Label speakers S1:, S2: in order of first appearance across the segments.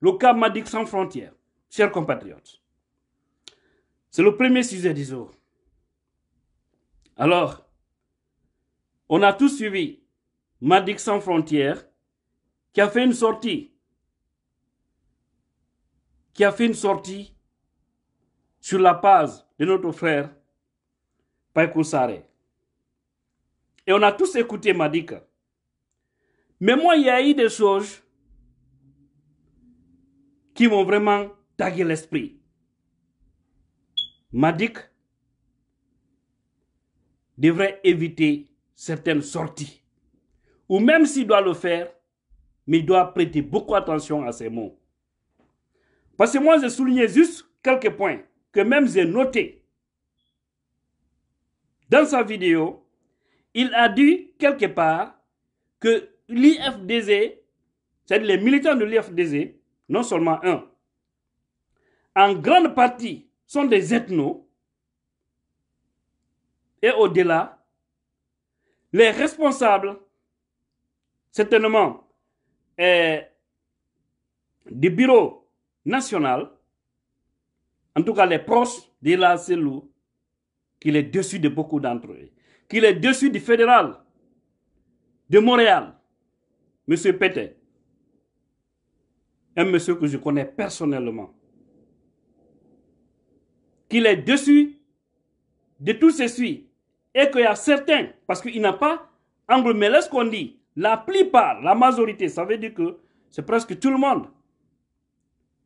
S1: Le cas Madic sans frontières, chers compatriotes, c'est le premier sujet du jour. Alors, on a tous suivi Madik sans frontières qui a fait une sortie, qui a fait une sortie sur la base de notre frère Paiko Et on a tous écouté Madik. Mais moi, il y a eu des choses qui m'ont vraiment tagué l'esprit. Madik devrait éviter certaines sorties. Ou même s'il doit le faire, mais il doit prêter beaucoup attention à ces mots. Parce que moi, j'ai souligné juste quelques points que même j'ai noté Dans sa vidéo, il a dit quelque part que l'IFDZ, c'est-à-dire les militants de l'IFDZ, non seulement un, en grande partie sont des ethnos, et au-delà, les responsables, certainement, euh, du bureau national, en tout cas les proches de la CELU, qu'il est dessus de beaucoup d'entre eux, qu'il est dessus du fédéral, de Montréal, M. Pétain, un monsieur que je connais personnellement, qu'il est dessus de tout ceci et qu'il y a certains, parce qu'il n'a pas là ce qu'on dit, la plupart, la majorité, ça veut dire que c'est presque tout le monde.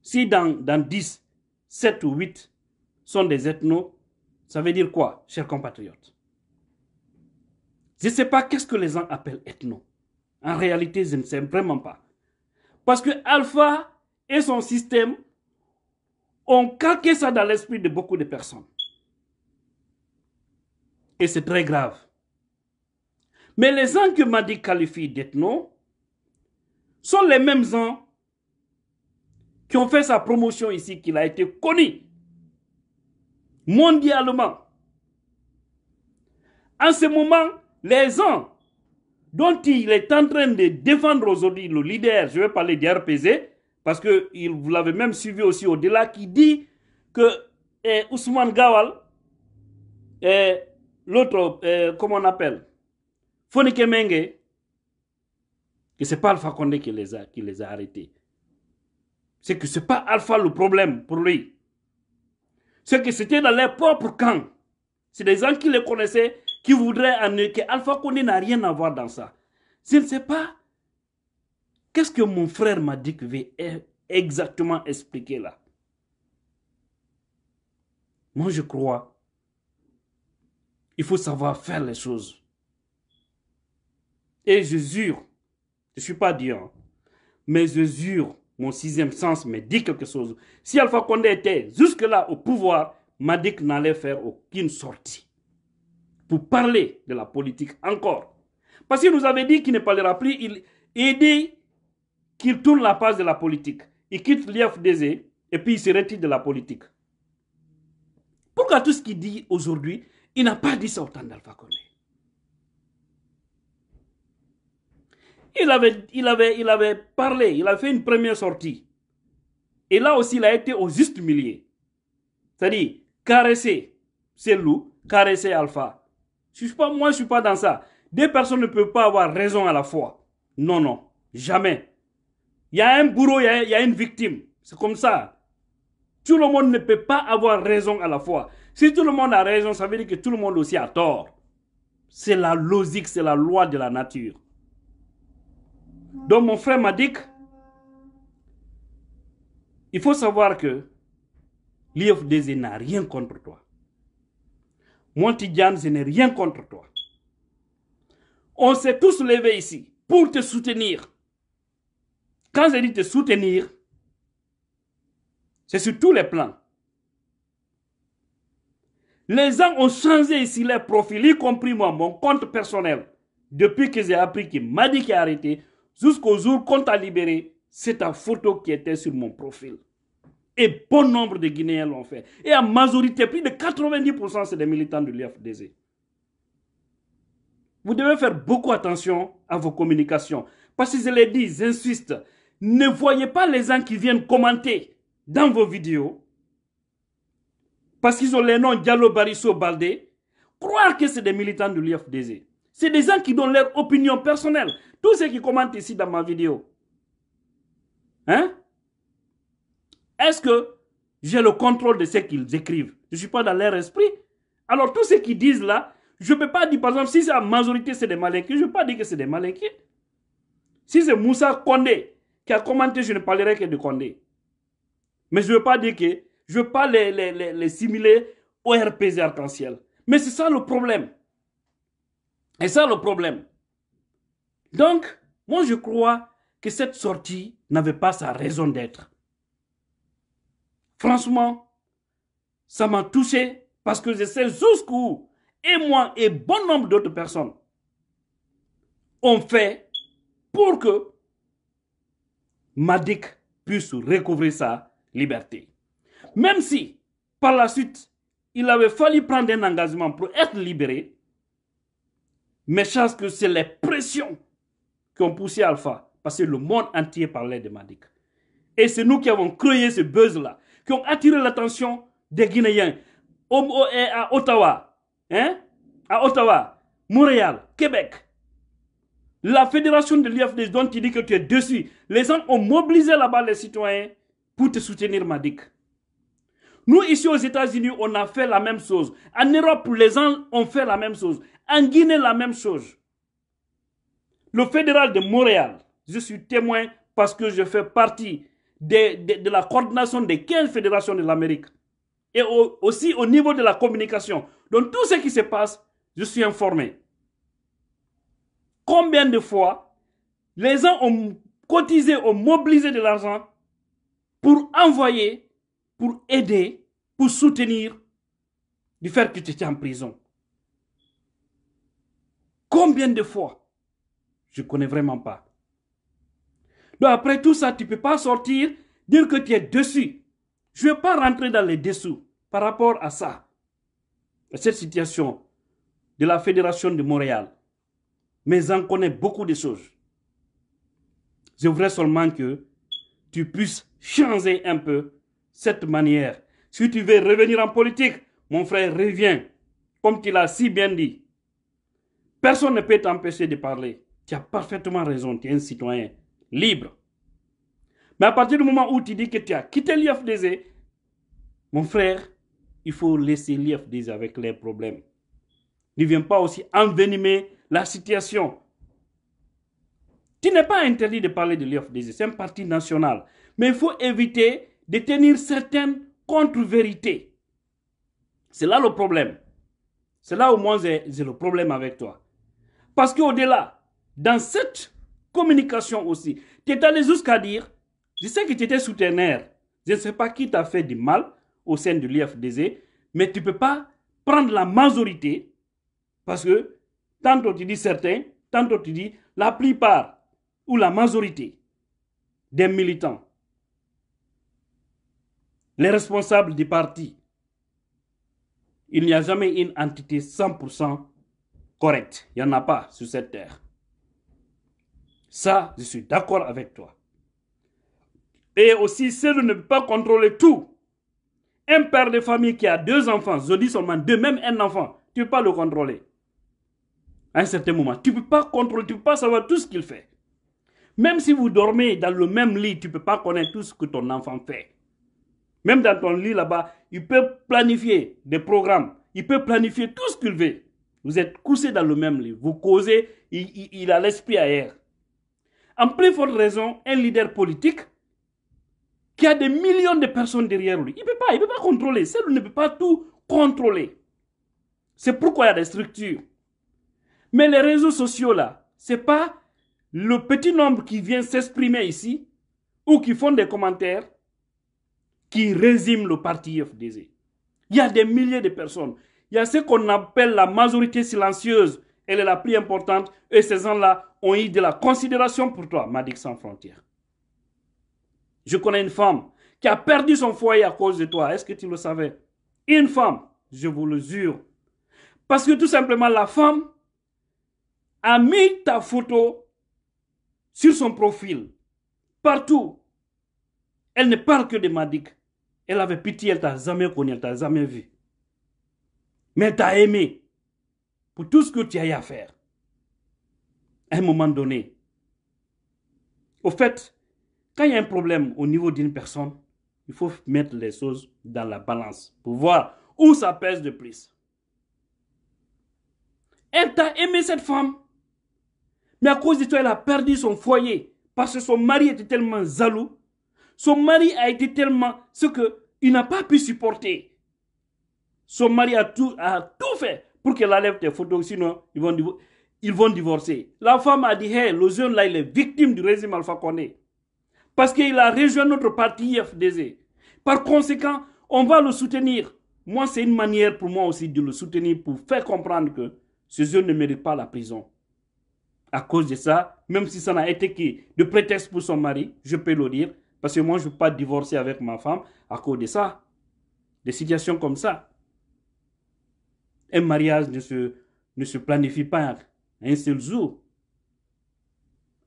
S1: Si dans, dans 10, 7 ou 8 sont des ethnos, ça veut dire quoi, chers compatriotes Je ne sais pas qu'est-ce que les gens appellent ethno. En réalité, je ne sais vraiment pas. Parce que Alpha et son système ont calqué ça dans l'esprit de beaucoup de personnes. Et c'est très grave. Mais les gens que Madi qualifie non sont les mêmes gens qui ont fait sa promotion ici, qu'il a été connu mondialement. En ce moment, les gens dont il est en train de défendre aujourd'hui le leader, je vais parler d'RPZ, parce que il, vous l'avez même suivi aussi au-delà, qui dit que eh, Ousmane Gawal, et eh, l'autre, eh, comment on appelle, Fonike Menge, que ce n'est pas Alpha Condé qui les a, qui les a arrêtés. C'est que ce n'est pas Alpha le problème pour lui. C'est que c'était dans leur propre camp. C'est des gens qui les connaissaient qui voudrait que Alpha Condé n'a rien à voir dans ça. Je ne sais pas. Qu'est-ce que mon frère m'a dit que e- exactement expliquer là Moi, je crois. Il faut savoir faire les choses. Et je jure, je ne suis pas diant. Hein, mais je jure, mon sixième sens me dit quelque chose. Si Alpha Condé était jusque-là au pouvoir, Madik n'allait faire aucune sortie parler de la politique encore. Parce qu'il nous avait dit qu'il ne parlera plus. Il, il dit qu'il tourne la page de la politique. Il quitte l'IFDZ et puis il se retire de la politique. Pourquoi tout ce qu'il dit aujourd'hui, il n'a pas dit ça au temps d'Alpha Condé il avait, il, avait, il avait parlé, il avait fait une première sortie. Et là aussi, il a été au juste milieu. C'est-à-dire, caresser, c'est loup, caresser Alpha. Je pas, moi, je suis pas dans ça. Des personnes ne peuvent pas avoir raison à la fois. Non, non. Jamais. Il y a un bourreau, il y, y a, une victime. C'est comme ça. Tout le monde ne peut pas avoir raison à la fois. Si tout le monde a raison, ça veut dire que tout le monde aussi a tort. C'est la logique, c'est la loi de la nature. Donc mon frère m'a dit, il faut savoir que l'IFDZ n'a rien contre toi. Mon Tidjane, je n'ai rien contre toi. On s'est tous levés ici pour te soutenir. Quand j'ai dit te soutenir, c'est sur tous les plans. Les gens ont changé ici leur profil, y compris moi, mon compte personnel. Depuis que j'ai appris qu'il m'a dit qu'il a arrêté, jusqu'au jour qu'on t'a libéré, c'est ta photo qui était sur mon profil. Et bon nombre de Guinéens l'ont fait. Et en majorité, plus de 90%, c'est des militants de l'UFDZ. Vous devez faire beaucoup attention à vos communications. Parce que je l'ai dit, j'insiste, ne voyez pas les gens qui viennent commenter dans vos vidéos. Parce qu'ils ont les noms Diallo Barisso Baldé. Croire que c'est des militants de l'UFDZ. C'est des gens qui donnent leur opinion personnelle. Tous ceux qui commentent ici dans ma vidéo. Hein? Est-ce que j'ai le contrôle de ce qu'ils écrivent Je ne suis pas dans leur esprit. Alors, tout ce qu'ils disent là, je ne peux pas dire, par exemple, si c'est la majorité, c'est des Malinqués, je ne peux pas dire que c'est des Malinqués. Si c'est Moussa Kondé qui a commenté, je ne parlerai que de Kondé. Mais je ne veux pas dire que je ne veux pas les, simuler au RPZ arc-en-ciel. Mais c'est ça le problème. Et ça le problème. Donc, moi je crois que cette sortie n'avait pas sa raison d'être. Franchement, ça m'a touché parce que je sais jusqu'où, et moi et bon nombre d'autres personnes, ont fait pour que Madik puisse recouvrir sa liberté. Même si, par la suite, il avait fallu prendre un engagement pour être libéré, mais je pense que c'est les pressions qui ont poussé Alpha, parce que le monde entier parlait de Madik. Et c'est nous qui avons créé ce buzz-là qui ont attiré l'attention des Guinéens eh, à Ottawa, hein, à Ottawa, Montréal, Québec. La fédération de l'IFDS, dont tu dis que tu es dessus, les gens ont mobilisé là-bas les citoyens pour te soutenir, Madik. Nous, ici aux États-Unis, on a fait la même chose. En Europe, les gens ont fait la même chose. En Guinée, la même chose. Le fédéral de Montréal, je suis témoin parce que je fais partie de, la coordination des 15 fédérations de l'Amérique et aussi au niveau de la communication. Donc tout ce qui se passe, je suis informé. Combien de fois les gens ont cotisé, ont mobilisé de l'argent pour envoyer, pour aider, pour soutenir du fait que tu étais en prison. Combien de fois Je ne connais vraiment pas. Donc après tout ça, tu ne peux pas sortir, dire que tu es dessus. Je ne vais pas rentrer dans les dessous par rapport à ça, à cette situation de la Fédération de Montréal. Mais j'en connais beaucoup de choses. Je voudrais seulement que tu puisses changer un peu cette manière. Si tu veux revenir en politique, mon frère, reviens. Comme tu l'as si bien dit. Personne ne peut t'empêcher de parler. Tu as parfaitement raison, tu es un citoyen libre. Mais à partir du moment où tu dis que tu as quitté l'IFDZ, mon frère, il faut laisser l'IFDZ avec les problèmes. Ne viens pas aussi envenimer la situation. Tu n'es pas interdit de parler de l'IFDZ, c'est un parti national. Mais il faut éviter de tenir certaines contre-vérités. C'est là le problème. C'est là au moins j'ai eh, le problème avec toi. Parce qu'au-delà, dans cette communication aussi. Tu es allé jusqu'à dire, je sais que tu étais je ne sais pas qui t'a fait du mal au sein de l'IFDZ, mais tu ne peux pas prendre la majorité parce que tantôt tu dis certains, tantôt tu dis la plupart ou la majorité des militants, les responsables du parti. Il n'y a jamais une entité 100% correcte. Il n'y en a pas sur cette terre. Ça, je suis d'accord avec toi. Et aussi, c'est de ne pas contrôler tout. Un père de famille qui a deux enfants, je dis seulement deux, même un enfant, tu ne peux pas le contrôler. À un certain moment, tu ne peux pas contrôler, tu ne peux pas savoir tout ce qu'il fait. Même si vous dormez dans le même lit, tu ne peux pas connaître tout ce que ton enfant fait. Même dans ton lit là-bas, il peut planifier des programmes, il peut planifier tout ce qu'il veut. Vous êtes coussé dans le même lit, vous causez, il, il a l'esprit ailleurs en plus forte raison, un leader politique qui a des millions de personnes derrière lui. Il ne peut pas, il peut pas contrôler. Celui ne peut pas tout contrôler. C'est pourquoi il y a des structures. Mais les réseaux sociaux là, n'est pas le petit nombre qui vient s'exprimer ici ou qui font des commentaires qui résument le parti FDZ. Il y a des milliers de personnes. Il y a ce qu'on appelle la majorité silencieuse elle est la plus importante et ces gens-là ont eu de la considération pour toi, Madik sans frontières. Je connais une femme qui a perdu son foyer à cause de toi. Est-ce que tu le savais Une femme, je vous le jure. Parce que tout simplement, la femme a mis ta photo sur son profil, partout. Elle ne parle que de Madik. Elle avait pitié, elle t'a jamais connu, elle t'a jamais vu. Mais elle t'a aimé pour tout ce que tu as à faire. À un moment donné. Au fait, quand il y a un problème au niveau d'une personne, il faut mettre les choses dans la balance pour voir où ça pèse de plus. Elle t'a aimé cette femme, mais à cause de toi, elle a perdu son foyer parce que son mari était tellement jaloux. Son mari a été tellement ce qu'il n'a pas pu supporter. Son mari a tout, a tout fait pour qu'elle enlève tes photos, sinon ils vont, ils vont divorcer. La femme a dit, hey, le jeune là, il est victime du régime Alpha Condé. Parce qu'il a rejoint notre parti FDZ. Par conséquent, on va le soutenir. Moi, c'est une manière pour moi aussi de le soutenir pour faire comprendre que ce jeune ne mérite pas la prison. À cause de ça, même si ça n'a été que de prétexte pour son mari, je peux le dire, parce que moi, je ne veux pas divorcer avec ma femme à cause de ça. Des situations comme ça. Un mariage ne se, ne se planifie pas un seul jour.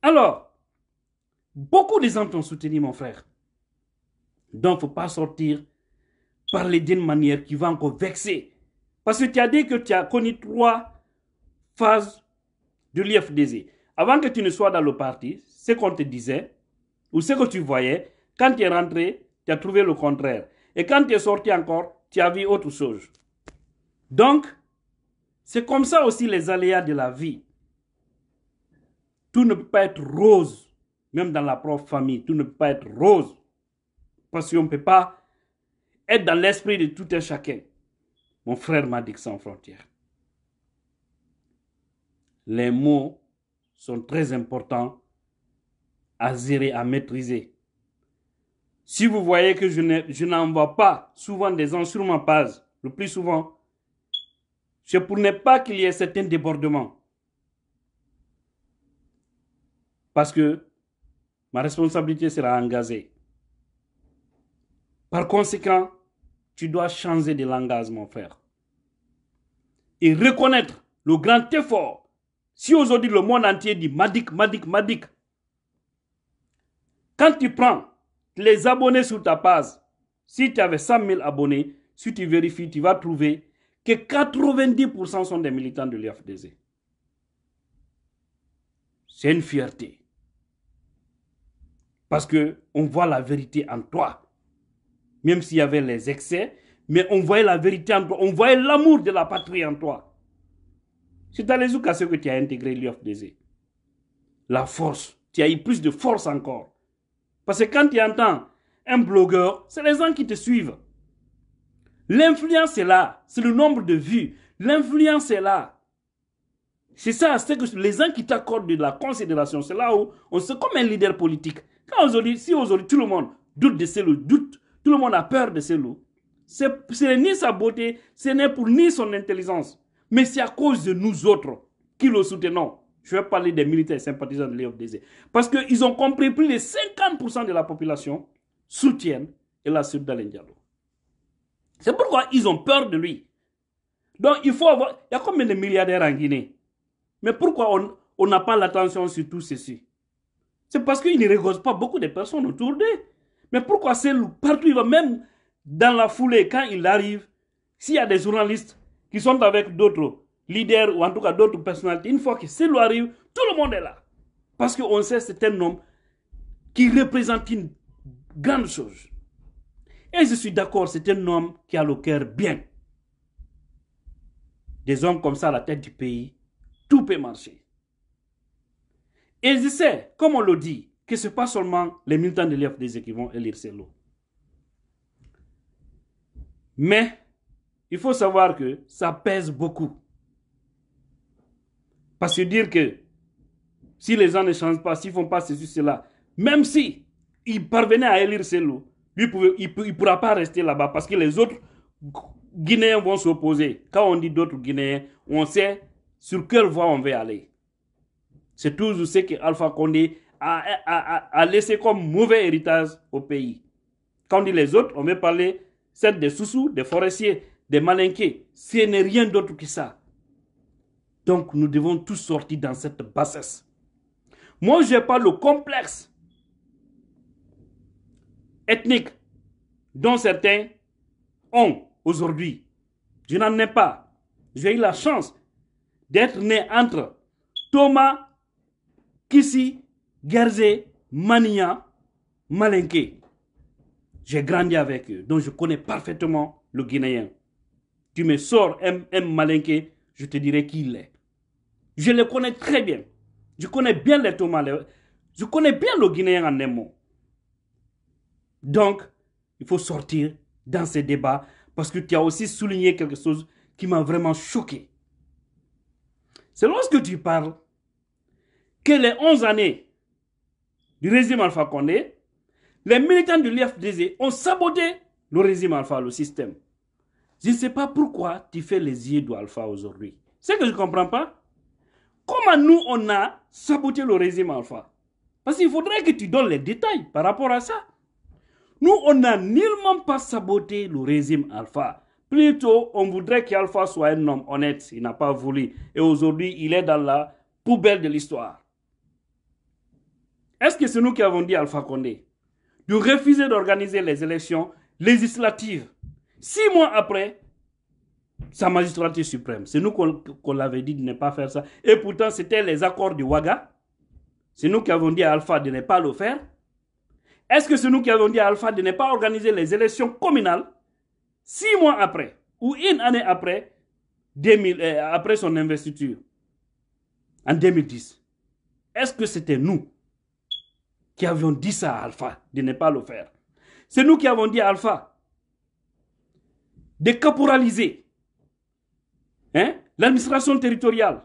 S1: Alors, beaucoup de gens t'ont soutenu, mon frère. Donc, faut pas sortir parler d'une manière qui va encore vexer. Parce que tu as dit que tu as connu trois phases de l'IFDZ. Avant que tu ne sois dans le parti, ce qu'on te disait, ou ce que tu voyais, quand tu es rentré, tu as trouvé le contraire. Et quand tu es sorti encore, tu as vu autre chose. Donc, c'est comme ça aussi les aléas de la vie. Tout ne peut pas être rose, même dans la propre famille, tout ne peut pas être rose. Parce qu'on ne peut pas être dans l'esprit de tout un chacun. Mon frère m'a dit que sans frontières. Les mots sont très importants à gérer, à maîtriser. Si vous voyez que je n'envoie pas souvent des sur ma page, le plus souvent, c'est pour ne pas qu'il y ait certains débordements. Parce que ma responsabilité sera engagée. Par conséquent, tu dois changer de langage, mon frère. Et reconnaître le grand effort. Si aujourd'hui le monde entier dit Madik, Madik, Madik, quand tu prends les abonnés sur ta page, si tu avais 100 000 abonnés, si tu vérifies, tu vas trouver que 90% sont des militants de l'UFDZ. C'est une fierté. Parce que on voit la vérité en toi. Même s'il y avait les excès, mais on voyait la vérité en toi. On voyait l'amour de la patrie en toi. C'est dans les que tu as intégré l'UFDZ. La force. Tu as eu plus de force encore. Parce que quand tu entends un blogueur, c'est les gens qui te suivent. L'influence est là. C'est le nombre de vues. L'influence est là. C'est ça, c'est que les gens qui t'accordent de la considération, c'est là où on se comme un leader politique. Quand si aujourd'hui tout le monde doute de loups, doute, tout le monde a peur de ce c'est ni sa beauté, ce n'est pour ni son intelligence, mais c'est à cause de nous autres qui le soutenons. Je vais parler des militaires sympathisants de l'EFDZ. Parce qu'ils ont compris plus de 50% de la population soutiennent Ella Diallo. C'est pourquoi ils ont peur de lui. Donc il faut avoir... Il y a combien de milliardaires en Guinée Mais pourquoi on n'a pas l'attention sur tout ceci C'est parce qu'il ne regardent pas beaucoup de personnes autour d'eux. Mais pourquoi c'est partout, il va même dans la foulée, quand il arrive, s'il y a des journalistes qui sont avec d'autres leaders ou en tout cas d'autres personnalités, une fois que c'est lui arrive, tout le monde est là. Parce qu'on sait que c'est un homme qui représente une grande chose. Et je suis d'accord, c'est un homme qui a le cœur bien. Des hommes comme ça à la tête du pays, tout peut marcher. Et je sais, comme on le dit, que ce n'est pas seulement les militants de l'IFDZ qui vont élire ces lots. Mais il faut savoir que ça pèse beaucoup. Parce que dire que si les gens ne changent pas, s'ils ne font pas ceci, cela, même si parvenaient à élire ces lots, il ne pourra pas rester là-bas parce que les autres Guinéens vont s'opposer. Quand on dit d'autres Guinéens, on sait sur quelle voie on veut aller. C'est toujours ce que Alpha Condé a, laissé comme mauvais héritage au pays. Quand on dit les autres, on veut parler celle des sous des forestiers, des malinqués. Ce n'est rien d'autre que ça. Donc nous devons tous sortir dans cette bassesse. Moi, je parle pas le complexe Ethnique dont certains ont aujourd'hui. Je n'en ai pas. J'ai eu la chance d'être né entre Thomas, Kissi, Gerzé, Mania, Malinké. J'ai grandi avec eux, donc je connais parfaitement le Guinéen. Tu me sors M. M. je te dirai qui il est. Je le connais très bien. Je connais bien les Thomas. Je connais bien le Guinéen en Nemo. Donc, il faut sortir dans ces débats parce que tu as aussi souligné quelque chose qui m'a vraiment choqué. C'est lorsque tu parles que les 11 années du régime Alpha est, les militants de l'IFDZ ont saboté le régime Alpha, le système. Je ne sais pas pourquoi tu fais les yeux d'Alpha aujourd'hui. C'est que je ne comprends pas. Comment nous, on a saboté le régime Alpha Parce qu'il faudrait que tu donnes les détails par rapport à ça. Nous, on n'a nullement pas saboté le régime Alpha. Plutôt, on voudrait qu'Alpha soit un homme honnête. Il n'a pas voulu. Et aujourd'hui, il est dans la poubelle de l'histoire. Est-ce que c'est nous qui avons dit à Alpha Condé de refuser d'organiser les élections législatives Six mois après, sa magistrature suprême. C'est nous qu'on l'avons l'avait dit de ne pas faire ça. Et pourtant, c'était les accords du Ouaga. C'est nous qui avons dit à Alpha de ne pas le faire. Est-ce que c'est nous qui avons dit à Alpha de ne pas organiser les élections communales six mois après ou une année après, euh, après son investiture en 2010 Est-ce que c'était nous qui avions dit ça à Alpha de ne pas le faire C'est nous qui avons dit à Alpha de caporaliser hein, l'administration territoriale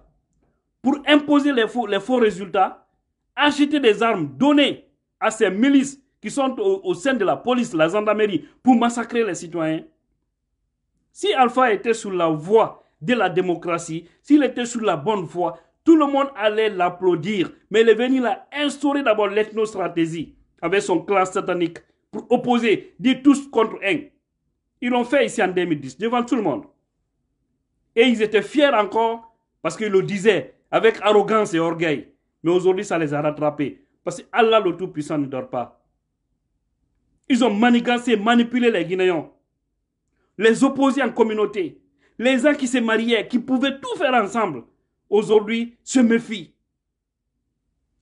S1: pour imposer les faux, les faux résultats, acheter des armes, donner à ces milices qui sont au, sein de la police, la gendarmerie, pour massacrer les citoyens. Si Alpha était sur la voie de la démocratie, s'il était sur la bonne voie, tout le monde allait l'applaudir. Mais il est venu là instaurer d'abord l'ethnostratégie avec son clan satanique pour opposer, dire tous contre un. Ils l'ont fait ici en 2010, devant tout le monde. Et ils étaient fiers encore parce qu'ils le disaient avec arrogance et orgueil. Mais aujourd'hui, ça les a rattrapés. Parce que Allah le Tout-Puissant ne dort pas. Ils ont manigancé, manipulé les Guinéens. Les opposés en communauté. Les gens qui se mariaient, qui pouvaient tout faire ensemble. Aujourd'hui, se méfient.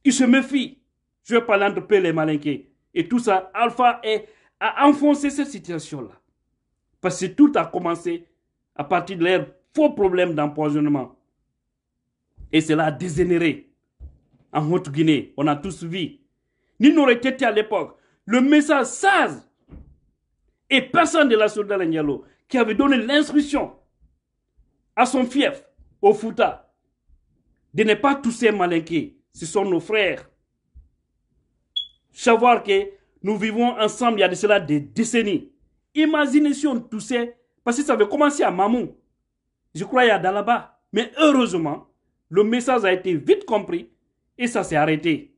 S1: Ils se méfient. Je vais parler entre les malinqués. Et tout ça, Alpha est, a enfoncé cette situation-là. Parce que tout a commencé à partir de leurs faux problème d'empoisonnement. Et cela a dégénéré. En Haute-Guinée, on a tous vu. Ni n'aurait été à l'époque, le message sage et personne de la soldat Nialo qui avait donné l'instruction à son fief, au Fouta, de ne pas tousser malinqués. Ce sont nos frères. Savoir que nous vivons ensemble, il y a de cela des décennies. Imaginez si on toussait, parce que ça avait commencé à Mamou. Je crois à Dalaba. Mais heureusement, le message a été vite compris et ça s'est arrêté.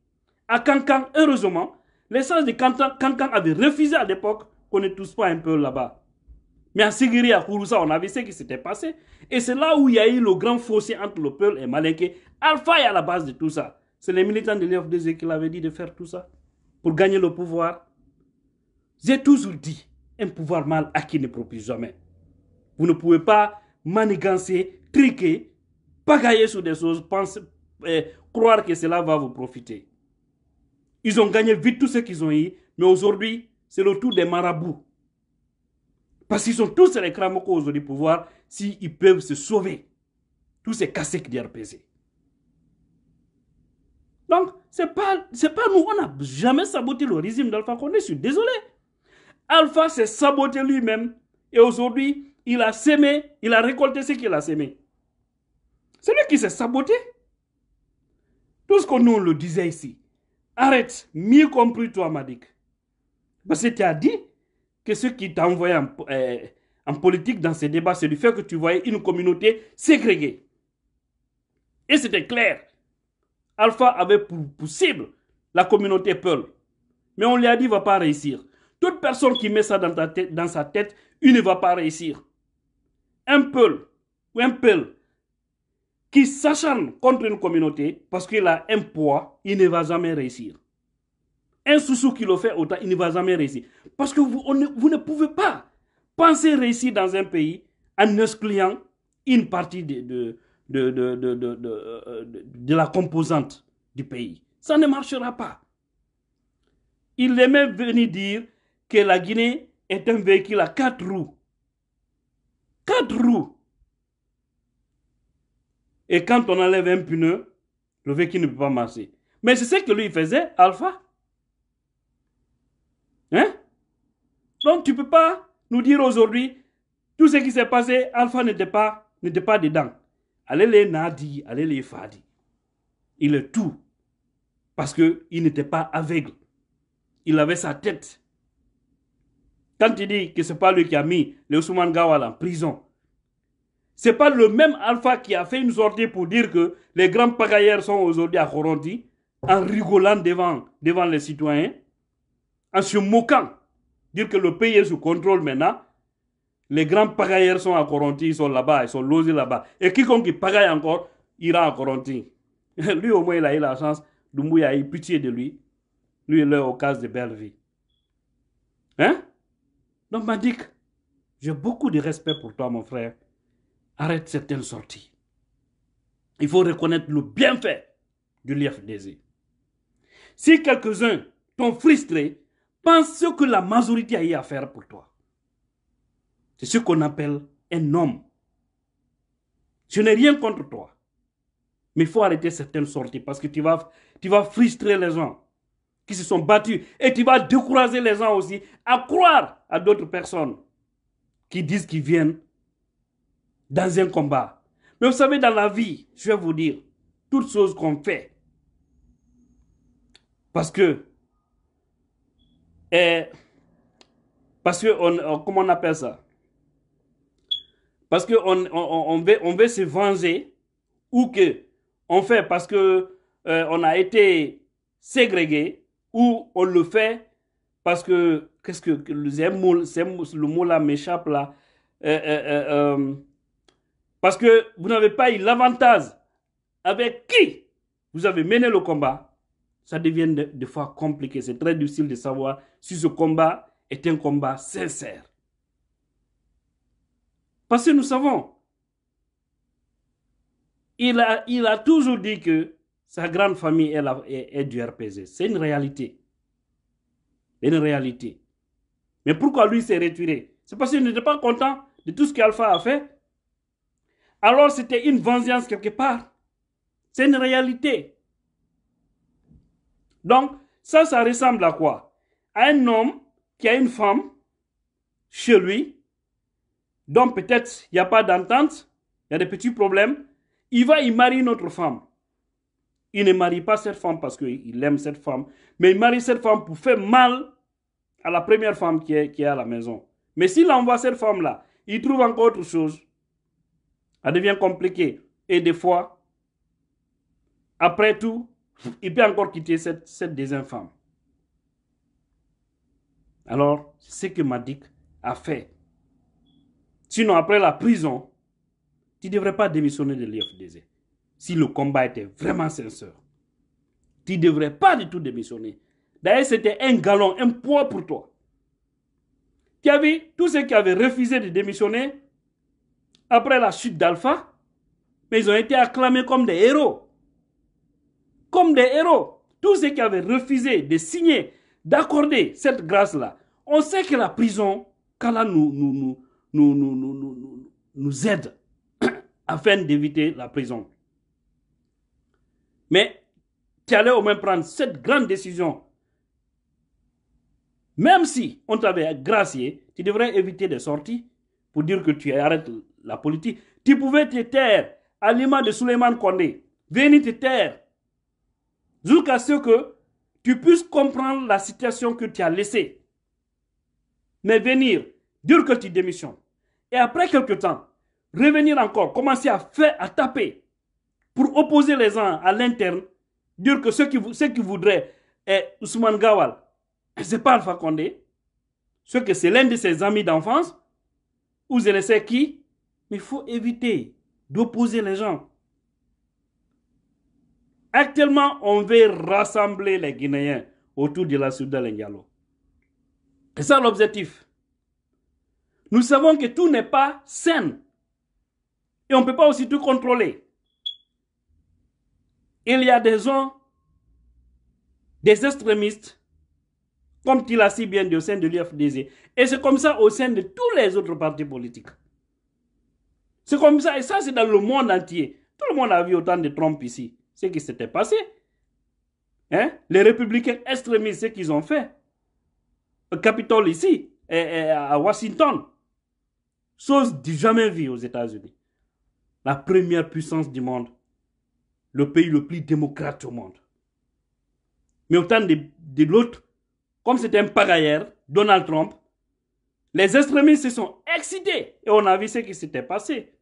S1: À Cancan, heureusement, L'essence de Cancan, avait refusé à l'époque qu'on ne tous pas un peu là-bas. Mais à Sigiri, à Kouroussa, on avait ce qui s'était passé. Et c'est là où il y a eu le grand fossé entre le peuple et Maléke Alpha est à la base de tout ça. C'est les militants de l'IFDZ qui l'avaient dit de faire tout ça pour gagner le pouvoir. J'ai toujours dit, un pouvoir mal à qui ne propose jamais. Vous ne pouvez pas manigancer, triquer, pagailler sur des choses, penser, euh, croire que cela va vous profiter. Ils ont gagné vite tout ce qu'ils ont eu, mais aujourd'hui, c'est le tour des marabouts. Parce qu'ils sont tous les Kramoko aujourd'hui pour voir s'ils peuvent se sauver. Tous ces caciques d'IRPC. Donc, ce n'est pas, pas nous. On n'a jamais saboté le régime d'Alpha Condé. Je suis désolé. Alpha s'est saboté lui-même. Et aujourd'hui, il a sémé, il a récolté ce qu'il a sémé. C'est lui qui s'est saboté. Tout ce que nous, le disait ici. Arrête, mieux compris toi, Madik. Parce que tu as dit que ce qui t'a envoyé en, eh, politique dans ces débats, c'est le fait que tu voyais une communauté ségrégée. Et c'était clair. Alpha avait pour, cible la communauté Peul. Mais on lui a dit, va pas réussir. Toute personne qui met ça dans, tête, dans sa tête, il ne va pas réussir. Un Peul ou un Peul qui s'acharne contre une communauté parce qu'il a un poids, il ne va jamais réussir. Un sous sous qui le fait autant, il ne va jamais réussir. Parce que vous, ne, pouvez pas penser réussir dans un pays en excluant une partie de, euh, la composante du pays. Ça ne marchera pas. Il est même venu dire que la Guinée est un véhicule à quatre roues. Quatre roues et quand on enlève un pneu, le véhicule ne peut pas marcher. Mais c'est ce que lui faisait, Alpha. Hein? Donc tu ne peux pas nous dire aujourd'hui, tout ce qui s'est passé, Alpha n'était pas, n'était pas dedans. Allez les Nadi, allez les Fadi. Il est tout. Parce qu'il n'était pas aveugle. Il avait sa tête. Quand tu dis que ce n'est pas lui qui a mis le Ousmane Gawal en prison, n'est pas le même Alpha qui a fait une sortie pour dire que les grands pagailleurs sont aujourd'hui à Coronti, en rigolant devant, devant les citoyens, en se moquant, dire que le pays est sous contrôle maintenant. Les grands pagailleurs sont à Coronti, ils sont là-bas, ils sont losés là-bas. Et quiconque pagaille encore ira à Coronti. Lui, au moins, il a eu la chance. il a eu pitié de lui. Lui, il est au cas de belle vie. Hein? Donc, Madik, j'ai beaucoup de respect pour toi, mon frère. Arrête certaines sorties. Il faut reconnaître le bienfait du l'IFDZ. Si quelques-uns t'ont frustré, pense ce que la majorité a eu à faire pour toi. C'est ce qu'on appelle un homme. Je n'ai rien contre toi. Mais il faut arrêter certaines sorties parce que tu vas, tu vas frustrer les gens qui se sont battus et tu vas décourager les gens aussi à croire à d'autres personnes qui disent qu'ils viennent dans un combat. Mais vous savez, dans la vie, je vais vous dire, toutes choses qu'on fait, parce que, eh, parce que, on, comment on appelle ça Parce qu'on on, veut, on veut se venger, ou que on fait parce que euh, on a été ségrégué, ou on le fait parce que, qu'est-ce que, le mot, le mot là m'échappe là, euh, euh, parce que vous n'avez pas eu l'avantage avec qui vous avez mené le combat. Ça devient des fois compliqué. C'est très difficile de savoir si ce combat est un combat sincère. Parce que nous savons, il a, toujours dit que sa grande famille est, est, du RPG. C'est une réalité. une réalité. Mais pourquoi lui s'est retiré C'est parce qu'il n'était pas content de tout ce qu'Alpha a fait alors c'était une vengeance quelque part. C'est une réalité. Donc, ça, ça ressemble à quoi À un homme qui a une femme chez lui, dont peut-être il n'y a pas d'entente, il y a des petits problèmes, il va y marier une autre femme. Il ne marie pas cette femme parce qu'il aime cette femme, mais il marie cette femme pour faire mal à la première femme qui est, qui est à la maison. Mais s'il envoie cette femme-là, il trouve encore autre chose, ça devient compliqué. Et des fois, après tout, il peut encore quitter cette, cette Alors, c'est ce que Madik a fait. Sinon, après la prison, tu ne devrais pas démissionner de l'IFDZ. Si le combat était vraiment sincère, tu ne devrais pas du tout démissionner. D'ailleurs, c'était un galon, un poids pour toi. Tu avais, tous ceux qui avaient refusé de démissionner, après la chute d'Alpha, mais ils ont été acclamés comme des héros. Comme des héros. Tous ceux qui avaient refusé de signer, d'accorder cette grâce-là. On sait que la prison, qu'Allah nous, nous, nous, nous, nous aide afin d'éviter la prison. Mais tu allais au moins prendre cette grande décision. Même si on t'avait gracié, tu devrais éviter de sortir pour dire que tu arrêtes la politique. Tu pouvais te taire à l'image de Suleiman Kondé. Venir te taire. Jusqu'à ce que tu puisses comprendre la situation que tu as laissée. Mais venir, dire que tu démissions. Et après quelques temps, revenir encore, commencer à faire, à taper pour opposer les uns à l'interne, dire que ceux qui, ceux qui voudraient est Ousmane Gawal, ce pas Alpha Kondé. ce que c'est l'un de ses amis d'enfance, ou je ne sais qui, mais il faut éviter d'opposer les gens. Actuellement, on veut rassembler les Guinéens autour de la Soudan Ngalo. C'est ça l'objectif. Nous savons que tout n'est pas sain. Et on ne peut pas aussi tout contrôler. Il y a des gens, des extrémistes, comme il a si bien dit au sein de l'UFDZ. Et c'est comme ça au sein de tous les autres partis politiques. C'est comme ça, et ça c'est dans le monde entier. Tout le monde a vu autant de Trump ici. Ce qui s'était passé. Hein? Les républicains extrémistes, ce qu'ils ont fait. Capitole ici, à Washington. Chose du jamais vue aux États-Unis. La première puissance du monde. Le pays le plus démocrate au monde. Mais autant de, de l'autre, comme c'était un pagaillère, Donald Trump, les extrémistes se sont excités et on a vu ce qui s'était passé.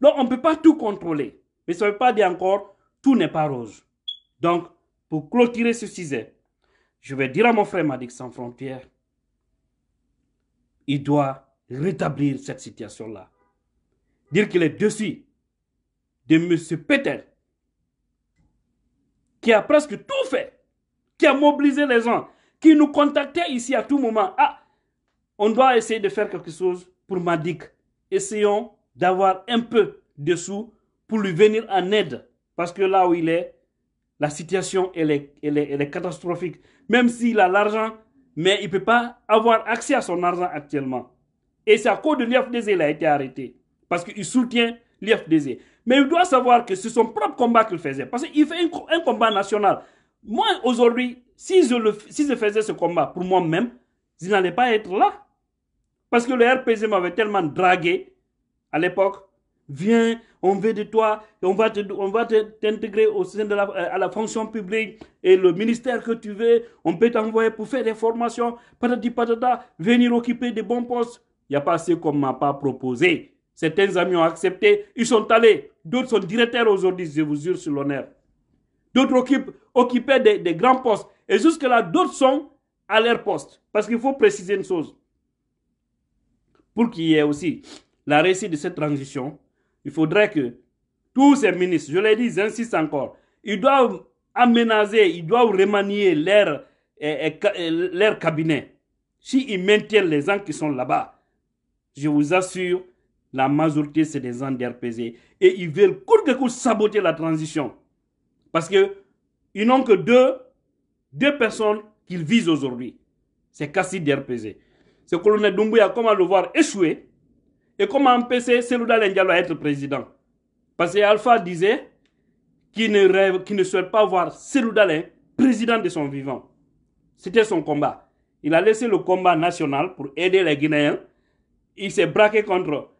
S1: Donc, on ne peut pas tout contrôler. Mais ça ne veut pas dire encore, tout n'est pas rose. Donc, pour clôturer ce sujet, je vais dire à mon frère Madik sans frontières, il doit rétablir cette situation-là. Dire qu'il est dessus de M. Peter, qui a presque tout fait, qui a mobilisé les gens, qui nous contactait ici à tout moment. Ah, on doit essayer de faire quelque chose pour Madik. Essayons d'avoir un peu de sous pour lui venir en aide. Parce que là où il est, la situation, elle est, elle est, catastrophique. Même s'il a l'argent, mais il ne peut pas avoir accès à son argent actuellement. Et c'est à cause de l'IFDZ qu'il a été arrêté. Parce qu'il soutient l'IFDZ. Mais il doit savoir que c'est son propre combat qu'il faisait. Parce qu'il fait un, combat national. Moi, aujourd'hui, si je, le, si je faisais ce combat pour moi-même, je n'allais pas être là. Parce que le RPC m'avait tellement dragué à l'époque. Viens, on veut de toi, on va t'intégrer au sein de la, euh, à la fonction publique et le ministère que tu veux, on peut t'envoyer pour faire des formations, patati patata, venir occuper des bons postes. Il n'y a pas assez qu'on m'a pas proposé. Certains amis ont accepté, ils sont allés. D'autres sont directeurs aujourd'hui, je vous jure sur l'honneur. D'autres occupaient des, des grands postes. Et jusque-là, d'autres sont à leur poste. Parce qu'il faut préciser une chose. Pour qu'il y ait aussi la réussite de cette transition, il faudrait que tous ces ministres, je l'ai dit, j'insiste encore, ils doivent aménager, ils doivent remanier leur, eh, eh, eh, cabinet. S'ils ils maintiennent les gens qui sont là-bas, je vous assure, la majorité, c'est des gens d'RPZ. Et ils veulent court que court saboter la transition. Parce que n'ont que deux, deux personnes qu'ils visent aujourd'hui. C'est Kassi d'RPZ. Ce colonel Doumbouya, comment le voir échouer et comment empêcher Selouda Lendialo à être président Parce que Alpha disait qu'il ne rêve, ne souhaite pas voir Ndiaye président de son vivant. C'était son combat. Il a laissé le combat national pour aider les Guinéens. Il s'est braqué contre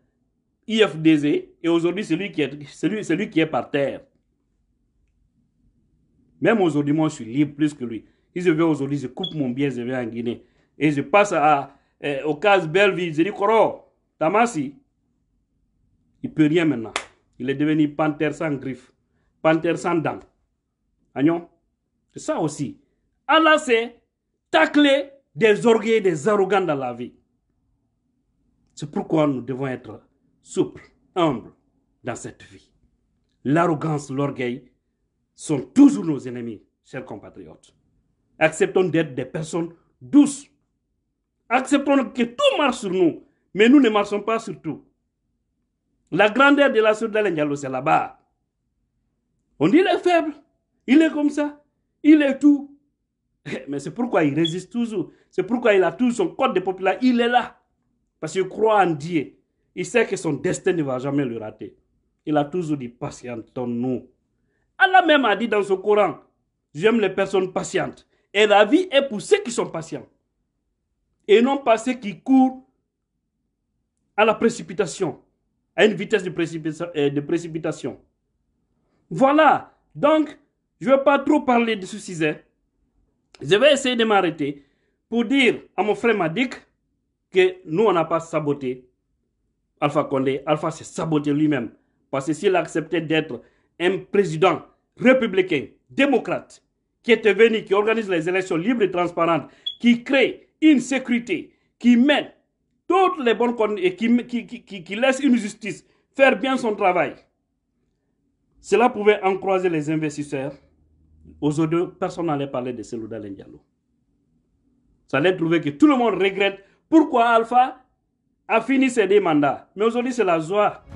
S1: IFDZ et aujourd'hui c'est lui qui est, celui, celui qui est par terre. Même aujourd'hui, moi je suis libre plus que lui. Il je vais aujourd'hui, je coupe mon billet, je vais en Guinée. Et je passe à, euh, au cas Belleville, je dis Coro, Damasi, il peut rien maintenant. Il est devenu panthère sans griffes, panthère sans dents. Agnon, c'est ça aussi. Allah, c'est tacler des orgueils, des arrogants dans la vie. C'est pourquoi nous devons être souples, humbles dans cette vie. L'arrogance, l'orgueil sont toujours nos ennemis, chers compatriotes. Acceptons d'être des personnes douces. Acceptons que tout marche sur nous mais nous ne marchons pas sur tout. La grandeur de la sœur d'Alain c'est là-bas. On dit il est faible, il est comme ça, il est tout. Mais c'est pourquoi il résiste toujours. C'est pourquoi il a toujours son code de populaire. Il est là. Parce qu'il croit en Dieu. Il sait que son destin ne va jamais le rater. Il a toujours dit patientons-nous. Allah même a dit dans son Coran J'aime les personnes patientes. Et la vie est pour ceux qui sont patients. Et non pas ceux qui courent à la précipitation, à une vitesse de, euh, précipitation. Voilà, donc, je ne vais pas trop parler de ce Je vais essayer de m'arrêter pour dire à mon frère Madik que nous, on n'a pas saboté Alpha Condé. Alpha s'est saboté lui-même. Parce que s'il acceptait d'être un président républicain, démocrate, qui était venu, qui organise les élections libres et transparentes, qui crée une sécurité, qui mène toutes les bonnes conditions qui, qui, une justice faire bien son travail. Cela pouvait encroiser les investisseurs. Aujourd'hui, personne n'allait parler de Selouda Lendialo. Ça allait trouver que tout le monde regrette pourquoi Alpha a fini ses deux mandats. Mais aujourd'hui, c'est la joie.